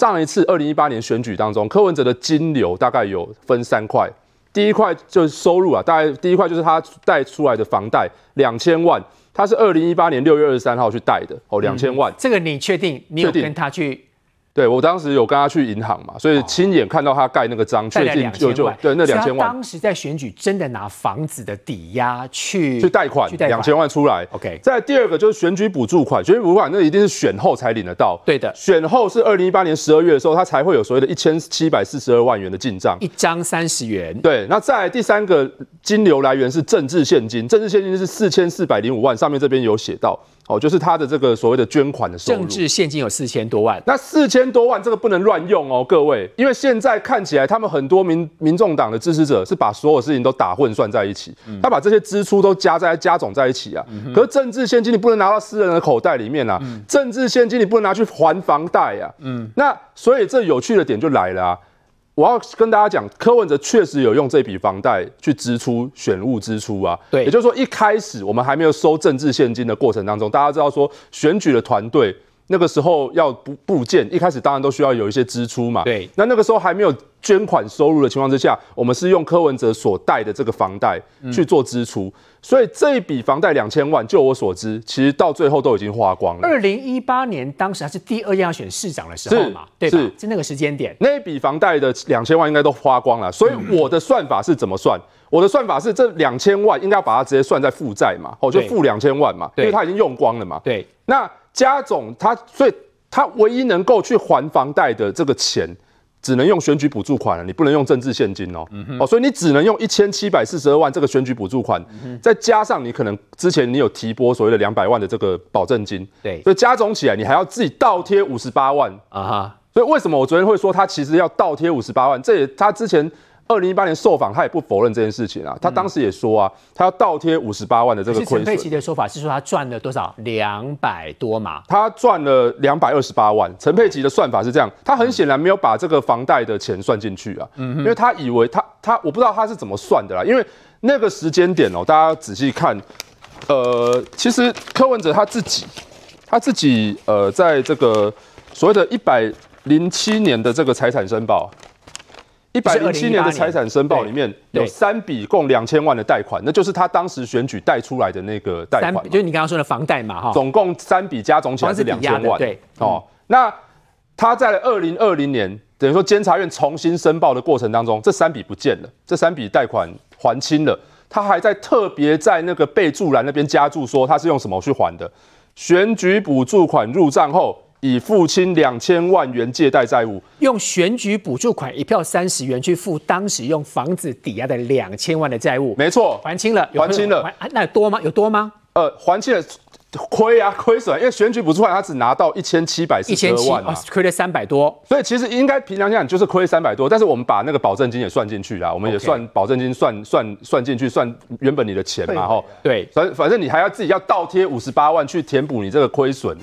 上一次二零一八年选举当中，柯文哲的金流大概有分三块，第一块就是收入啊，大概第一块就是他贷出来的房贷两千万，他是二零一八年六月二十三号去贷的哦，两千万，这个你确定？你有跟他去。对，我当时有跟他去银行嘛，所以亲眼看到他盖那个章，确定就就对那两千万。当时在选举真的拿房子的抵押去去贷款两千万出来。OK，在第二个就是选举补助款，选举补助款那一定是选后才领得到。对的，选后是二零一八年十二月的时候，他才会有所谓的一千七百四十二万元的进账，一张三十元。对，那在第三个金流来源是政治现金，政治现金是四千四百零五万，上面这边有写到。哦，就是他的这个所谓的捐款的收入，政治现金有四千多万。那四千多万这个不能乱用哦，各位，因为现在看起来他们很多民民众党的支持者是把所有事情都打混算在一起，他把这些支出都加在加总在一起啊。可是政治现金你不能拿到私人的口袋里面啊，政治现金你不能拿去还房贷呀。嗯，那所以这有趣的点就来了。我要跟大家讲，柯文哲确实有用这笔房贷去支出选务支出啊。对，也就是说一开始我们还没有收政治现金的过程当中，大家知道说选举的团队。那个时候要部部件，一开始当然都需要有一些支出嘛。对。那那个时候还没有捐款收入的情况之下，我们是用柯文哲所贷的这个房贷去做支出，所以这一笔房贷两千万，就我所知，其实到最后都已经花光了。二零一八年当时还是第二要选市长的时候嘛，对是，就那个时间点，那一笔房贷的两千万应该都花光了。所以我的算法是怎么算？我的算法是这两千万应该把它直接算在负债嘛，哦就负两千万嘛，因为它已经用光了嘛。对。那。加总他最他唯一能够去还房贷的这个钱，只能用选举补助款了，你不能用政治现金哦。哦，所以你只能用一千七百四十二万这个选举补助款，再加上你可能之前你有提拨所谓的两百万的这个保证金。对，所以加总起来，你还要自己倒贴五十八万啊！所以为什么我昨天会说他其实要倒贴五十八万？这也他之前。二零一八年受访，他也不否认这件事情啊。他当时也说啊，他要倒贴五十八万的这个。是陈佩琪的说法，是说他赚了多少？两百多嘛？他赚了两百二十八万。陈佩琪的算法是这样，他很显然没有把这个房贷的钱算进去啊，因为他以为他他我不知道他是怎么算的啦。因为那个时间点哦，大家仔细看，呃，其实柯文哲他自己，他自己呃，在这个所谓的一百零七年的这个财产申报。一百零七年的财产申报里面有三笔共两千万的贷款，那就是他当时选举贷出来的那个贷款，就是你刚刚说的房贷嘛哈。总共三笔加总起来是两千万，对。哦，那他在二零二零年，等于说监察院重新申报的过程当中，这三笔不见了，这三笔贷款还清了，他还在特别在那个备注栏那边加注说他是用什么去还的，选举补助款入账后。已付清两千万元借贷债务，用选举补助款一票三十元去付当时用房子抵押的两千万的债务。没错，还清了，还清了。那多吗？有多吗？呃，还清了，亏啊，亏损。因为选举补助款他只拿到一千七百四十万，亏了三百多。所以其实应该平常讲就是亏三百多，但是我们把那个保证金也算进去啦，我们也算保证金算算算进去，算原本你的钱嘛，哈，对，反反正你还要自己要倒贴五十八万去填补你这个亏损。